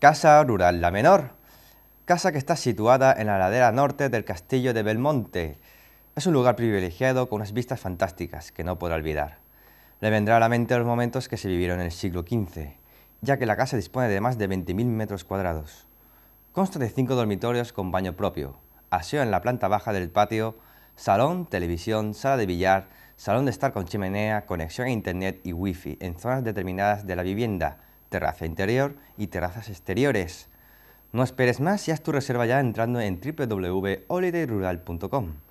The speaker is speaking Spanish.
Casa Rural La Menor, casa que está situada en la ladera norte del castillo de Belmonte. Es un lugar privilegiado con unas vistas fantásticas que no podrá olvidar. Le vendrá a la mente los momentos que se vivieron en el siglo XV, ya que la casa dispone de más de 20.000 metros cuadrados. Consta de cinco dormitorios con baño propio, aseo en la planta baja del patio, salón, televisión, sala de billar, salón de estar con chimenea, conexión a internet y wifi en zonas determinadas de la vivienda, terraza interior y terrazas exteriores. No esperes más y haz tu reserva ya entrando en www.holidayrural.com.